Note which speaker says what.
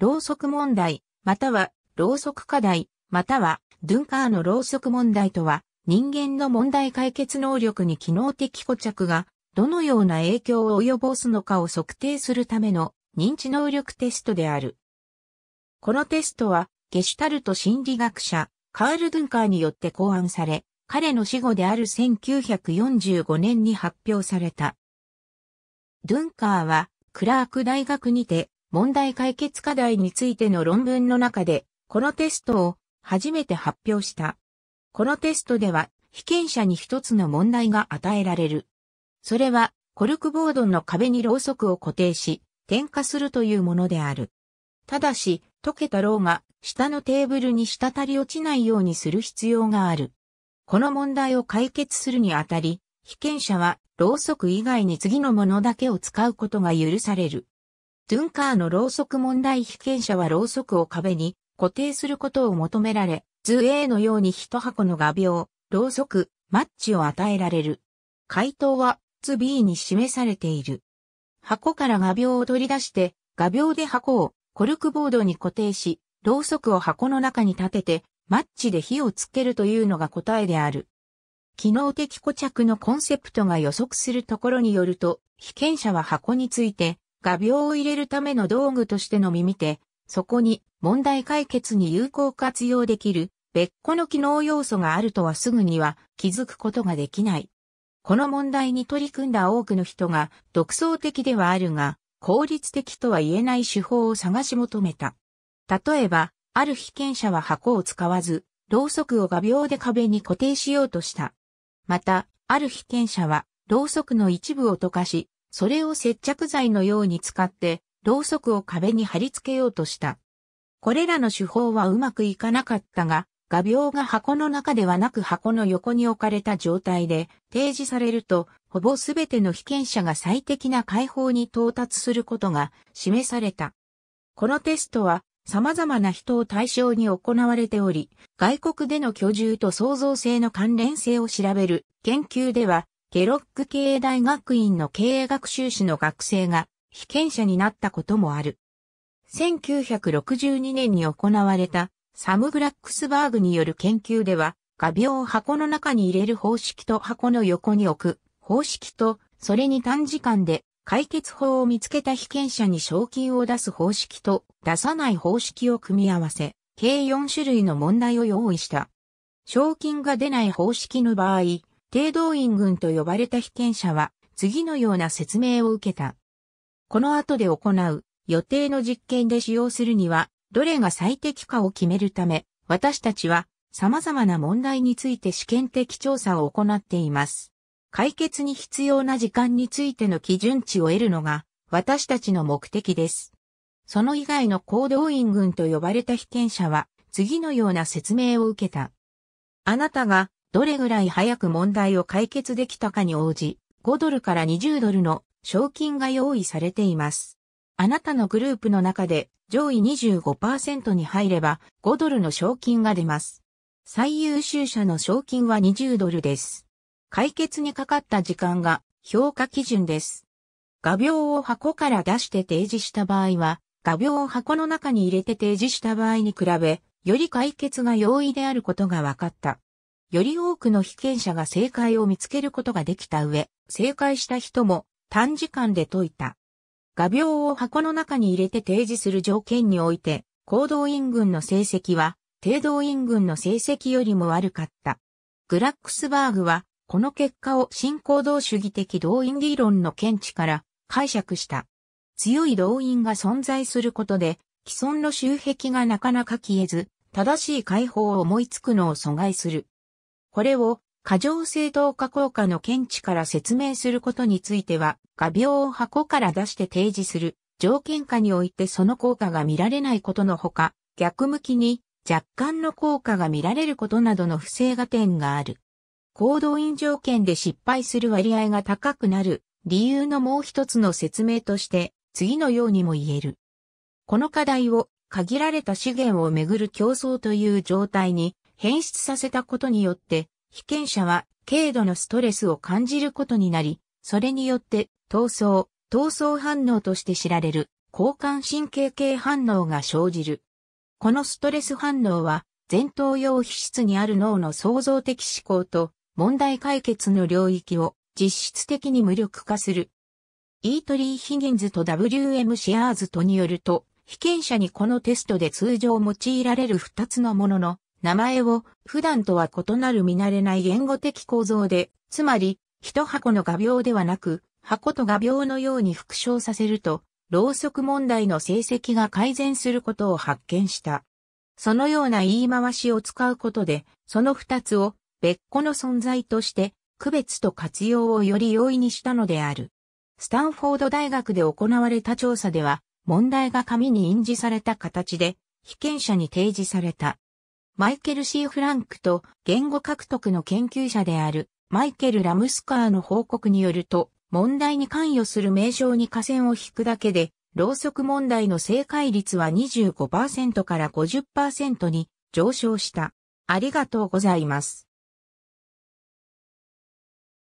Speaker 1: ろうそく問題、または、ろうそく課題、または、ドゥンカーのろうそく問題とは、人間の問題解決能力に機能的固着が、どのような影響を及ぼすのかを測定するための認知能力テストである。このテストは、ゲシュタルト心理学者、カール・ドゥンカーによって考案され、彼の死後である1945年に発表された。ドゥンカーは、クラーク大学にて、問題解決課題についての論文の中で、このテストを初めて発表した。このテストでは、被験者に一つの問題が与えられる。それは、コルクボードの壁にろうそくを固定し、点火するというものである。ただし、溶けたろうが下のテーブルに滴り落ちないようにする必要がある。この問題を解決するにあたり、被験者はろうそく以外に次のものだけを使うことが許される。ドゥンカーのろうそく問題被験者はろうそくを壁に固定することを求められ、図 A のように一箱の画鋲、ろうそく、マッチを与えられる。回答は図 B に示されている。箱から画鋲を取り出して、画鋲で箱をコルクボードに固定し、ろうそくを箱の中に立てて、マッチで火をつけるというのが答えである。機能的固着のコンセプトが予測するところによると、被験者は箱について画鋲を入れるための道具としてのみ見て、そこに問題解決に有効活用できる別個の機能要素があるとはすぐには気づくことができない。この問題に取り組んだ多くの人が独創的ではあるが効率的とは言えない手法を探し求めた。例えば、ある被験者は箱を使わず、ろうそくを画鋲で壁に固定しようとした。また、ある被験者は、ろうそくの一部を溶かし、それを接着剤のように使って、ろうそくを壁に貼り付けようとした。これらの手法はうまくいかなかったが、画鋲が箱の中ではなく箱の横に置かれた状態で提示されると、ほぼすべての被験者が最適な解放に到達することが示された。このテストは様々な人を対象に行われており、外国での居住と創造性の関連性を調べる研究ではケロック経営大学院の経営学習士の学生が被験者になったこともある。1962年に行われたサム・グラックスバーグによる研究では、画鋲を箱の中に入れる方式と箱の横に置く方式と、それに短時間で解決法を見つけた被験者に賞金を出す方式と出さない方式を組み合わせ、計4種類の問題を用意した。賞金が出ない方式の場合、低動員軍と呼ばれた被験者は、次のような説明を受けた。この後で行う予定の実験で使用するには、どれが最適かを決めるため、私たちは様々な問題について試験的調査を行っています。解決に必要な時間についての基準値を得るのが私たちの目的です。その以外の行動員群と呼ばれた被験者は次のような説明を受けた。あなたがどれぐらい早く問題を解決できたかに応じ、5ドルから20ドルの賞金が用意されています。あなたのグループの中で上位25%に入れば5ドルの賞金が出ます。最優秀者の賞金は20ドルです。解決にかかった時間が評価基準です。画鋲を箱から出して提示した場合は、画鋲を箱の中に入れて提示した場合に比べ、より解決が容易であることが分かった。より多くの被験者が正解を見つけることができた上、正解した人も短時間で解いた。画鋲を箱の中に入れて提示する条件において、行動員軍の成績は、低動員軍の成績よりも悪かった。グラックスバーグは、この結果を新行動主義的動員理論の見地から解釈した。強い動員が存在することで、既存の周壁がなかなか消えず、正しい解放を思いつくのを阻害する。これを過剰正当化効果の見地から説明することについては、画鋲を箱から出して提示する条件下においてその効果が見られないことのほか、逆向きに若干の効果が見られることなどの不正が点がある。行動因条件で失敗する割合が高くなる理由のもう一つの説明として、次のようにも言える。この課題を限られた資源をめぐる競争という状態に変質させたことによって、被験者は軽度のストレスを感じることになり、それによって闘争、闘争反応として知られる交換神経系反応が生じる。このストレス反応は前頭葉皮質にある脳の創造的思考と問題解決の領域を実質的に無力化する。イートリー・ヒギンズと WM シアーズとによると、被験者にこのテストで通常用いられる2つのものの名前を普段とは異なる見慣れない言語的構造で、つまり、一箱の画鋲ではなく、箱と画鋲のように復唱させると、ろうそく問題の成績が改善することを発見した。そのような言い回しを使うことで、その二つを別個の存在として区別と活用をより容易にしたのである。スタンフォード大学で行われた調査では、問題が紙に印字された形で、被験者に提示された。マイケルシー・フランクと言語獲得の研究者であるマイケル・ラムスカーの報告によると、問題に関与する名称に下線を引くだけで、ろうそく問題の正解率は25%から50%に上昇した。ありがとうございます。